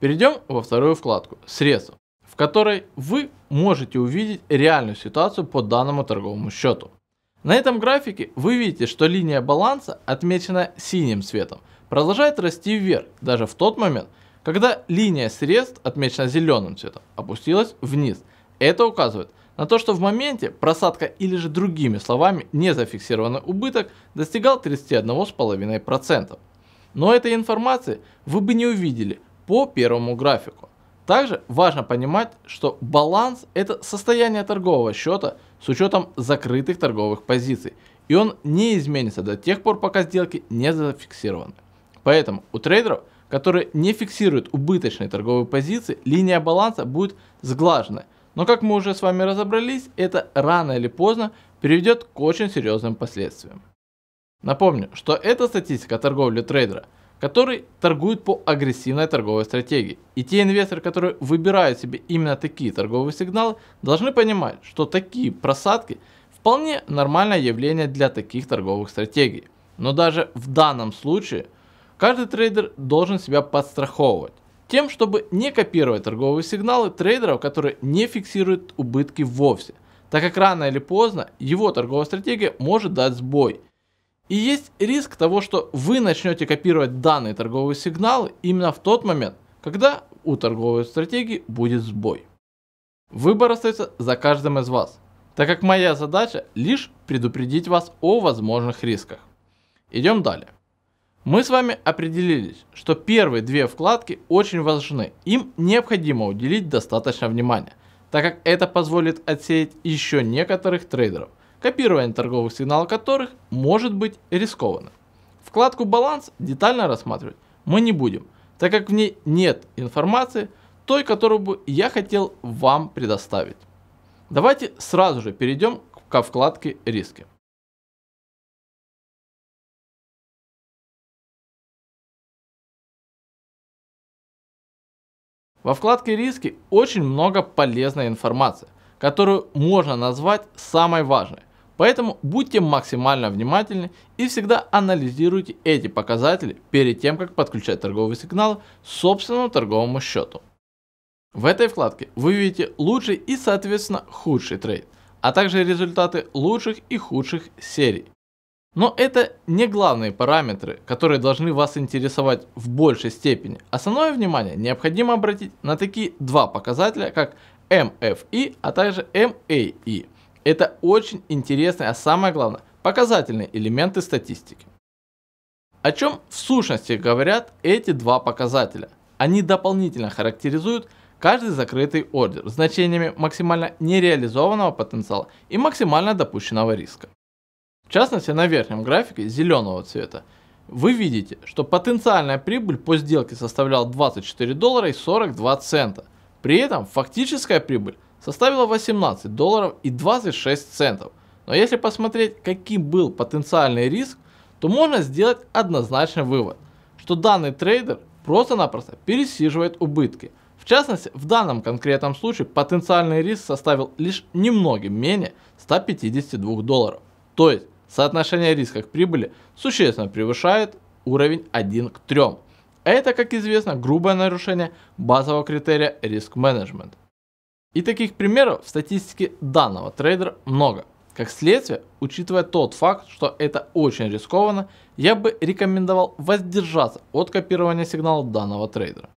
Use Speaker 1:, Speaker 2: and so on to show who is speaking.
Speaker 1: Перейдем во вторую вкладку «Средства», в которой вы можете увидеть реальную ситуацию по данному торговому счету. На этом графике вы видите, что линия баланса, отмеченная синим цветом, продолжает расти вверх, даже в тот момент, когда линия средств, отмечена зеленым цветом, опустилась вниз. Это указывает на то, что в моменте просадка или же другими словами незафиксированный убыток достигал 31,5%. Но этой информации вы бы не увидели, по первому графику. Также важно понимать, что баланс – это состояние торгового счета с учетом закрытых торговых позиций, и он не изменится до тех пор, пока сделки не зафиксированы. Поэтому у трейдеров, которые не фиксируют убыточные торговые позиции, линия баланса будет сглажена. Но как мы уже с вами разобрались, это рано или поздно приведет к очень серьезным последствиям. Напомню, что эта статистика торговли трейдера – который торгует по агрессивной торговой стратегии. И те инвесторы, которые выбирают себе именно такие торговые сигналы, должны понимать, что такие просадки вполне нормальное явление для таких торговых стратегий. Но даже в данном случае каждый трейдер должен себя подстраховывать тем, чтобы не копировать торговые сигналы трейдеров, которые не фиксируют убытки вовсе, так как рано или поздно его торговая стратегия может дать сбой – и есть риск того, что вы начнете копировать данный торговый сигнал именно в тот момент, когда у торговой стратегии будет сбой. Выбор остается за каждым из вас, так как моя задача лишь предупредить вас о возможных рисках. Идем далее. Мы с вами определились, что первые две вкладки очень важны, им необходимо уделить достаточно внимания, так как это позволит отсеять еще некоторых трейдеров, копирование торговых сигналов которых может быть рискованно. Вкладку «Баланс» детально рассматривать мы не будем, так как в ней нет информации, той, которую бы я хотел вам предоставить. Давайте сразу же перейдем ко вкладке «Риски». Во вкладке «Риски» очень много полезной информации, которую можно назвать самой важной, Поэтому будьте максимально внимательны и всегда анализируйте эти показатели перед тем, как подключать торговые сигналы собственному торговому счету. В этой вкладке вы видите лучший и соответственно худший трейд, а также результаты лучших и худших серий. Но это не главные параметры, которые должны вас интересовать в большей степени. Основное внимание необходимо обратить на такие два показателя, как MFI, а также MAI. Это очень интересные, а самое главное, показательные элементы статистики. О чем в сущности говорят эти два показателя? Они дополнительно характеризуют каждый закрытый ордер значениями максимально нереализованного потенциала и максимально допущенного риска. В частности, на верхнем графике зеленого цвета вы видите, что потенциальная прибыль по сделке составляла 24 доллара и 42 цента. При этом фактическая прибыль составила 18 долларов и 26 центов. Но если посмотреть, каким был потенциальный риск, то можно сделать однозначный вывод, что данный трейдер просто-напросто пересиживает убытки. В частности, в данном конкретном случае потенциальный риск составил лишь немногим менее 152 долларов. То есть соотношение риска к прибыли существенно превышает уровень 1 к 3. А это, как известно, грубое нарушение базового критерия риск-менеджмента. И таких примеров в статистике данного трейдера много. Как следствие, учитывая тот факт, что это очень рискованно, я бы рекомендовал воздержаться от копирования сигнала данного трейдера.